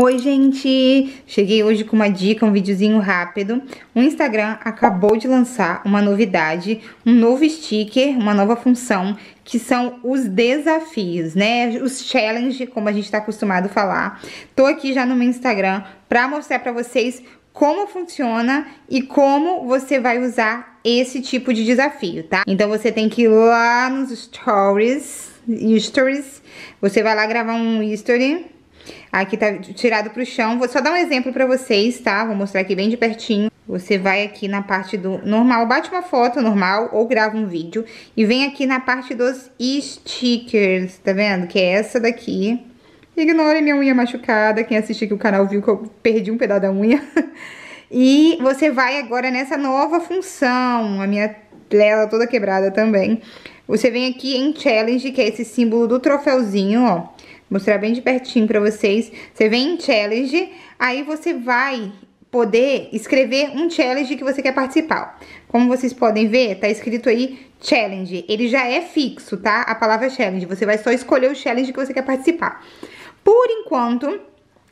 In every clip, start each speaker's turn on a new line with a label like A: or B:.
A: Oi, gente! Cheguei hoje com uma dica, um videozinho rápido. O Instagram acabou de lançar uma novidade, um novo sticker, uma nova função, que são os desafios, né? Os challenge, como a gente está acostumado a falar. Tô aqui já no meu Instagram para mostrar para vocês como funciona e como você vai usar esse tipo de desafio, tá? Então você tem que ir lá nos stories, stories, você vai lá gravar um story Aqui tá tirado pro chão. Vou só dar um exemplo pra vocês, tá? Vou mostrar aqui bem de pertinho. Você vai aqui na parte do normal, bate uma foto normal ou grava um vídeo. E vem aqui na parte dos stickers, tá vendo? Que é essa daqui. Ignore minha unha machucada. Quem assiste aqui o canal viu que eu perdi um pedaço da unha. E você vai agora nessa nova função. A minha tela toda quebrada também. Você vem aqui em challenge, que é esse símbolo do troféuzinho, ó mostrar bem de pertinho pra vocês. Você vem em challenge, aí você vai poder escrever um challenge que você quer participar. Como vocês podem ver, tá escrito aí challenge. Ele já é fixo, tá? A palavra challenge. Você vai só escolher o challenge que você quer participar. Por enquanto,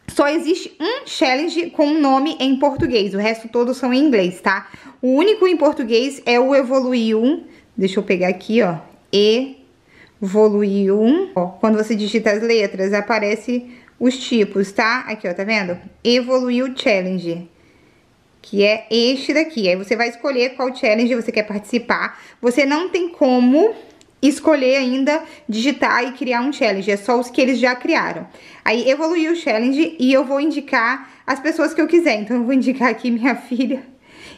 A: só existe um challenge com nome em português. O resto todos são em inglês, tá? O único em português é o Evoluir 1. Deixa eu pegar aqui, ó. E Evoluir 1. Ó, quando você digita as letras, aparece os tipos, tá? Aqui, ó, tá vendo? Evoluiu Challenge, que é este daqui. Aí você vai escolher qual challenge você quer participar. Você não tem como escolher ainda digitar e criar um challenge, é só os que eles já criaram. Aí evoluiu o challenge e eu vou indicar as pessoas que eu quiser. Então eu vou indicar aqui minha filha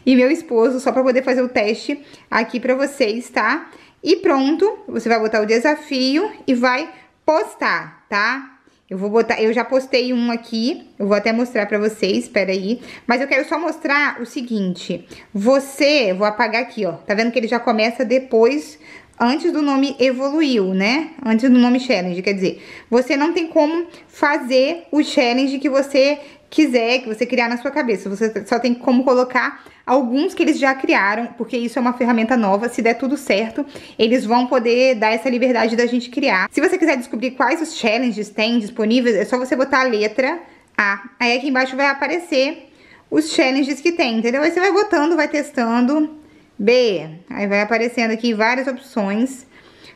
A: e meu esposo só para poder fazer o teste aqui para vocês, tá? E pronto, você vai botar o desafio e vai postar, tá? Eu vou botar, eu já postei um aqui, eu vou até mostrar pra vocês, peraí. Mas eu quero só mostrar o seguinte, você, vou apagar aqui, ó, tá vendo que ele já começa depois antes do nome evoluiu, né? Antes do nome challenge, quer dizer, você não tem como fazer o challenge que você quiser, que você criar na sua cabeça. Você só tem como colocar alguns que eles já criaram, porque isso é uma ferramenta nova. Se der tudo certo, eles vão poder dar essa liberdade da gente criar. Se você quiser descobrir quais os challenges tem disponíveis, é só você botar a letra A. Aí aqui embaixo vai aparecer os challenges que tem, entendeu? Aí você vai botando, vai testando B. Aí vai aparecendo aqui várias opções.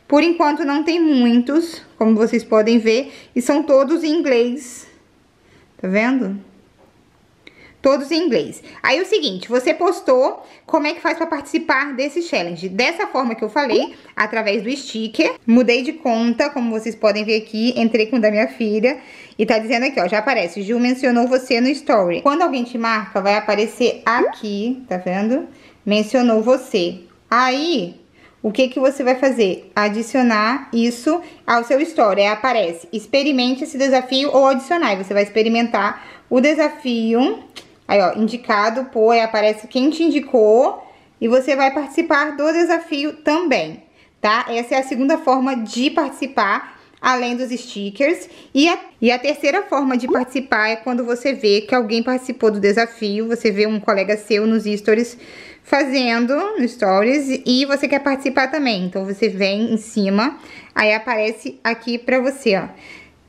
A: Por enquanto não tem muitos, como vocês podem ver, e são todos em inglês. Tá vendo? Todos em inglês. Aí o seguinte, você postou como é que faz para participar desse challenge. Dessa forma que eu falei, através do sticker. Mudei de conta, como vocês podem ver aqui, entrei com o da minha filha. E tá dizendo aqui, ó, já aparece, Gil mencionou você no story. Quando alguém te marca, vai aparecer aqui, tá vendo? mencionou você. Aí, o que, que você vai fazer? Adicionar isso ao seu story. Aí aparece, experimente esse desafio ou adicionar. você vai experimentar o desafio, aí ó, indicado por, aí aparece quem te indicou. E você vai participar do desafio também, tá? Essa é a segunda forma de participar além dos stickers. E a, e a terceira forma de participar é quando você vê que alguém participou do desafio, você vê um colega seu nos stories fazendo stories e você quer participar também. Então você vem em cima, aí aparece aqui para você, ó,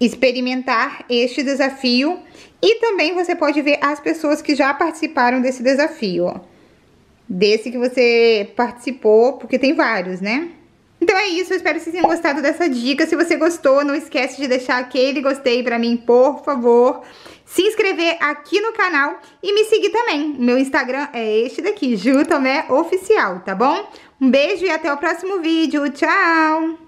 A: experimentar este desafio e também você pode ver as pessoas que já participaram desse desafio, ó. Desse que você participou, porque tem vários, né? Então é isso, eu espero que vocês tenham gostado dessa dica. Se você gostou, não esquece de deixar aquele gostei pra mim, por favor. Se inscrever aqui no canal e me seguir também. Meu Instagram é este daqui, Ju Tomé Oficial, tá bom? Um beijo e até o próximo vídeo. Tchau!